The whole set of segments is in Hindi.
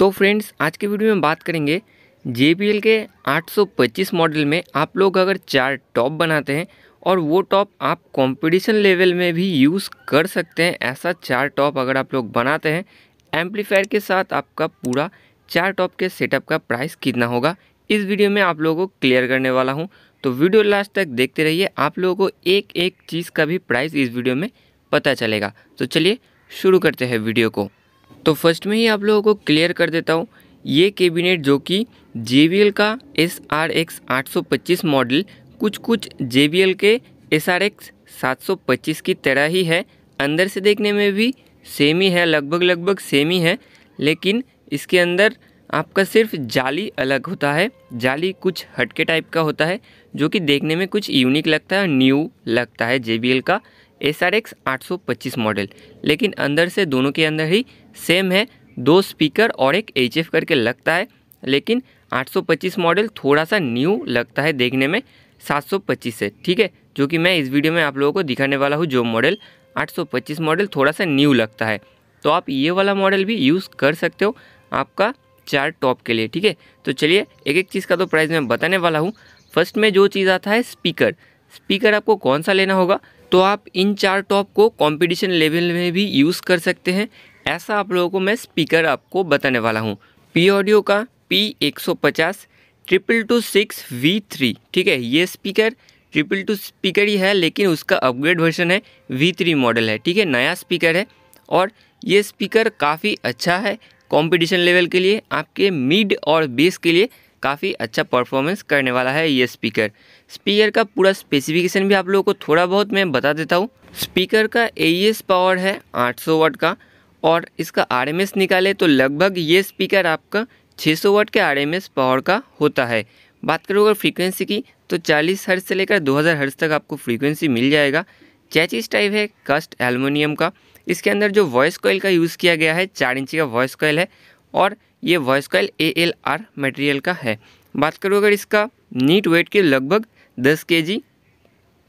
तो फ्रेंड्स आज के वीडियो में बात करेंगे जे के 825 मॉडल में आप लोग अगर चार टॉप बनाते हैं और वो टॉप आप कंपटीशन लेवल में भी यूज़ कर सकते हैं ऐसा चार टॉप अगर आप लोग बनाते हैं एम्पलीफायर के साथ आपका पूरा चार टॉप के सेटअप का प्राइस कितना होगा इस वीडियो में आप लोगों को क्लियर करने वाला हूँ तो वीडियो लास्ट तक देखते रहिए आप लोगों को एक एक चीज़ का भी प्राइस इस वीडियो में पता चलेगा तो चलिए शुरू करते हैं वीडियो को तो फर्स्ट में ही आप लोगों को क्लियर कर देता हूँ ये कैबिनेट जो कि जे का एस आर एक्स आठ मॉडल कुछ कुछ जे के एस आर एक्स 725 की तरह ही है अंदर से देखने में भी सेम ही है लगभग लगभग सेम ही है लेकिन इसके अंदर आपका सिर्फ जाली अलग होता है जाली कुछ हटके टाइप का होता है जो कि देखने में कुछ यूनिक लगता है न्यू लगता है जे का एस आर एक्स आठ सौ पच्चीस मॉडल लेकिन अंदर से दोनों के अंदर ही सेम है दो स्पीकर और एक एच एफ करके लगता है लेकिन 825 मॉडल थोड़ा सा न्यू लगता है देखने में 725 से ठीक है जो कि मैं इस वीडियो में आप लोगों को दिखाने वाला हूँ जो मॉडल 825 मॉडल थोड़ा सा न्यू लगता है तो आप ये वाला मॉडल भी यूज़ कर सकते हो आपका चार टॉप के लिए ठीक है तो चलिए एक एक चीज़ का तो प्राइस मैं बताने वाला हूँ फर्स्ट में जो चीज़ आता है स्पीकर स्पीकर आपको कौन सा लेना होगा तो आप इन चार टॉप को कंपटीशन लेवल में भी यूज़ कर सकते हैं ऐसा आप लोगों को मैं स्पीकर आपको बताने वाला हूँ पी ऑडियो का पी एक सौ पचास triple two six V three ठीक है ये स्पीकर ट्रिपल टू स्पीकर ही है लेकिन उसका अपग्रेड वर्जन है वी थ्री मॉडल है ठीक है नया स्पीकर है और ये स्पीकर काफ़ी अच्छा है कंपटीशन लेवल के लिए आपके मिड और बेस के लिए काफ़ी अच्छा परफॉर्मेंस करने वाला है ये स्पीकर स्पीकर का पूरा स्पेसिफिकेशन भी आप लोगों को थोड़ा बहुत मैं बता देता हूँ स्पीकर का ए पावर e है 800 वाट का और इसका आर निकाले तो लगभग ये स्पीकर आपका 600 वाट के आर पावर का होता है बात करूँ अगर फ्रीकवेंसी की तो चालीस हर्ज से लेकर दो हर्ज तक आपको फ्रीकवेंसी मिल जाएगा चैचिस टाइप है कस्ट एलमिनियम का इसके अंदर जो वॉइस कॉयल का यूज़ किया गया है चार इंची का वॉइस कॉयल है और ये voice coil A L R material का है बात करूँ अगर इसका नीट वेट के लगभग 10 के जी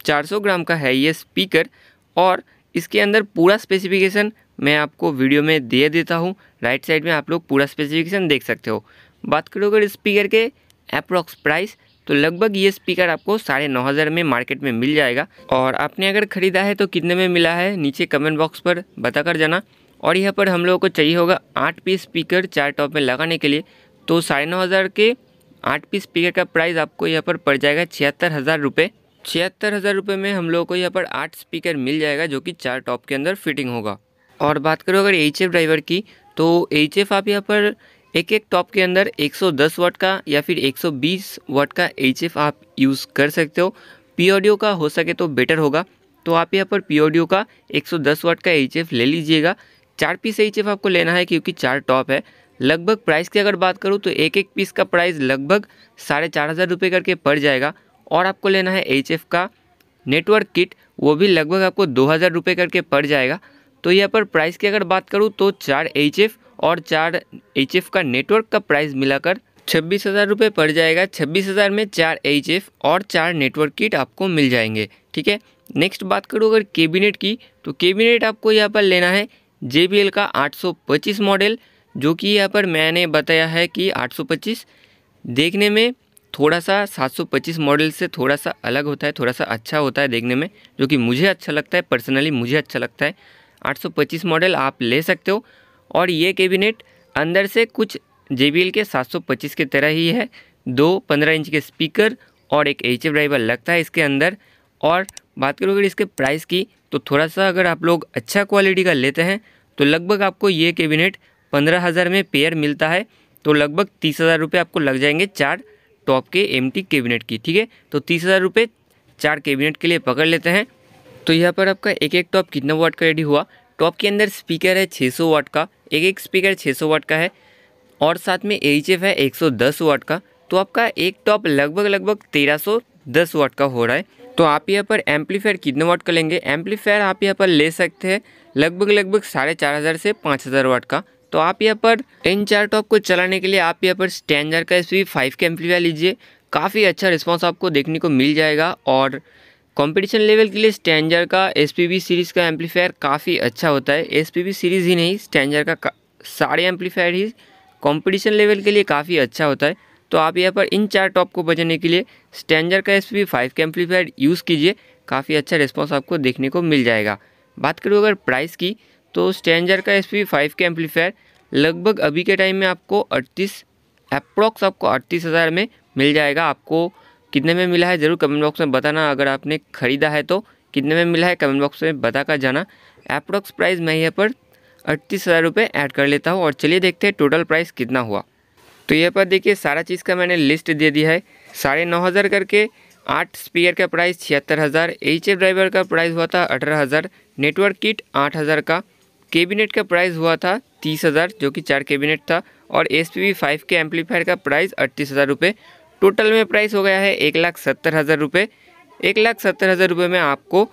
चार ग्राम का है ये स्पीकर और इसके अंदर पूरा स्पेसिफिकेशन मैं आपको वीडियो में दे देता हूँ राइट साइड में आप लोग पूरा स्पेसिफिकेशन देख सकते हो बात करो अगर स्पीकर के अप्रॉक्स प्राइस तो लगभग ये स्पीकर आपको साढ़े नौ हज़ार में मार्केट में मिल जाएगा और आपने अगर ख़रीदा है तो कितने में मिला है नीचे कमेंट बॉक्स पर बता कर जाना और यहाँ पर हम लोगों को चाहिए होगा आठ पीस स्पीकर चार टॉप में लगाने के लिए तो साढ़े नौ हज़ार के आठ पीस स्पीकर का प्राइस आपको यहाँ पर पड़ जाएगा छिहत्तर हज़ार रुपये छिहत्तर हज़ार रुपये में हम लोगों को यहाँ पर आठ स्पीकर मिल जाएगा जो कि चार टॉप के अंदर फिटिंग होगा और बात करो अगर एच ड्राइवर की तो एच आप यहाँ पर एक एक टॉप के अंदर 110 वाट का या फिर 120 वाट का एच आप यूज़ कर सकते हो पी का हो सके तो बेटर होगा तो आप यहाँ पर पी का 110 वाट का एच ले लीजिएगा चार पीस एच एफ आपको लेना है क्योंकि चार टॉप है लगभग प्राइस की अगर बात करूँ तो एक एक पीस का प्राइस लगभग साढ़े चार हज़ार रुपये करके पड़ जाएगा और आपको लेना है एच एफ का नेटवर्क किट वो भी लगभग आपको दो हज़ार रुपये करके पड़ जाएगा तो यहाँ पर प्राइस की अगर बात करूँ तो चार एच एफ और चार एच एफ का नेटवर्क का प्राइस मिलाकर छब्बीस हज़ार रुपये पड़ जाएगा छब्बीस हज़ार में चार एच एफ और चार नेटवर्क किट आपको मिल जाएंगे ठीक है नेक्स्ट बात करूँ अगर कैबिनेट की तो कैबिनेट आपको यहाँ पर लेना है जे का 825 मॉडल जो कि यहाँ पर मैंने बताया है कि 825 देखने में थोड़ा सा 725 मॉडल से थोड़ा सा अलग होता है थोड़ा सा अच्छा होता है देखने में जो कि मुझे अच्छा लगता है पर्सनली मुझे अच्छा लगता है 825 मॉडल आप ले सकते हो और ये कैबिनेट अंदर से कुछ जे के 725 के तरह ही है दो 15 इंच के स्पीकर और एक एच ड्राइवर लगता है इसके अंदर और बात करूँ अगर इसके प्राइस की तो थोड़ा सा अगर आप लोग अच्छा क्वालिटी का लेते हैं तो लगभग आपको ये कैबिनेट पंद्रह हज़ार में पेयर मिलता है तो लगभग तीस हज़ार रुपये आपको लग जाएंगे चार टॉप के एम कैबिनेट की ठीक है तो तीस हज़ार रुपये चार कैबिनेट के लिए पकड़ लेते हैं तो यहाँ पर आपका एक एक टॉप कितना वाट का रेडी हुआ टॉप के अंदर स्पीकर है सौ वाट का एक एक स्पीकर सौ वाट का है और साथ में एच है दस वाट का तो आपका एक टॉप लगभग लगभग दस वाट का हो रहा है तो आप यहाँ पर एम्पलीफायर कितने वाट का लेंगे एम्पलीफायर आप यहाँ पर ले सकते हैं लगभग लगभग साढ़े चार हज़ार से पाँच हज़ार वाट का तो आप यहाँ पर इन चार टॉप को चलाने के लिए आप यहाँ पर स्टैंडर का एस फाइव के एम्पलीफायर लीजिए काफ़ी अच्छा रिस्पॉन्स आपको देखने को मिल जाएगा और कंपटीशन लेवल के लिए स्टैंडर का एस सीरीज़ का एम्पलीफायर काफ़ी अच्छा होता है एस सीरीज़ ही नहीं स्टैंडर का, सारे एम्पलीफायर ही कॉम्पिटिशन लेवल के लिए काफ़ी अच्छा होता है तो आप यहाँ पर इन चार टॉप को बजाने के लिए स्टैंडर का S P five K amplifier use कीजिए काफ़ी अच्छा रिस्पॉन्स आपको देखने को मिल जाएगा बात करूँ अगर प्राइस की तो स्टैंडर का S P five K amplifier लगभग अभी के टाइम में आपको अड़तीस अप्रॉक्स आपको अड़तीस हज़ार में मिल जाएगा आपको कितने में मिला है ज़रूर कमेंट बॉक्स में बताना अगर आपने ख़रीदा है तो कितने में मिला है कमेंट बॉक्स में बता कर जाना अप्रॉक्स प्राइस मैं यहाँ पर अड़तीस हज़ार रुपये ऐड कर लेता हूँ और चलिए देखते हैं टोटल प्राइस कितना हुआ तो यहाँ पर देखिए सारा चीज़ का मैंने लिस्ट दे दिया है साढ़े नौ हज़ार करके आठ स्पीयर का प्राइस छिहत्तर हज़ार एच ड्राइवर का प्राइस हुआ था अठारह हज़ार नेटवर्क किट आठ हज़ार का कैबिनेट का प्राइस हुआ था तीस हज़ार जो कि चार कैबिनेट था और S P V five K amplifier का प्राइस अड़तीस हज़ार रुपये टोटल में प्राइस हो गया है एक लाख सत्तर हज़ार रुपये एक लाख सत्तर हज़ार रुपये में आपको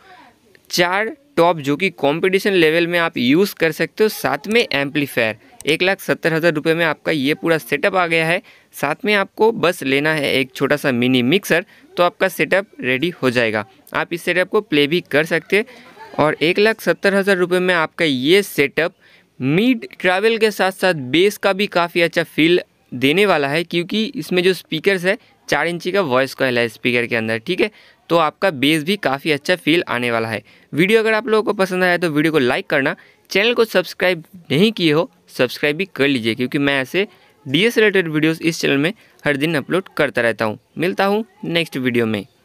चार टॉप तो जो कि कंपटीशन लेवल में आप यूज़ कर सकते हो साथ में एम्पलीफायर एक लाख सत्तर हज़ार रुपये में आपका ये पूरा सेटअप आ गया है साथ में आपको बस लेना है एक छोटा सा मिनी मिक्सर तो आपका सेटअप रेडी हो जाएगा आप इस सेटअप को प्ले भी कर सकते और एक लाख सत्तर हज़ार रुपये में आपका ये सेटअप मिड ट्रैवल के साथ साथ बेस का भी काफ़ी अच्छा फील देने वाला है क्योंकि इसमें जो स्पीकर्स है चार इंची का वॉइस कॉल है स्पीकर के अंदर ठीक है तो आपका बेस भी काफ़ी अच्छा फील आने वाला है वीडियो अगर आप लोगों को पसंद आया तो वीडियो को लाइक करना चैनल को सब्सक्राइब नहीं किए हो सब्सक्राइब भी कर लीजिए क्योंकि मैं ऐसे डी एस रिलेटेड वीडियोज़ इस चैनल में हर दिन अपलोड करता रहता हूँ मिलता हूँ नेक्स्ट वीडियो में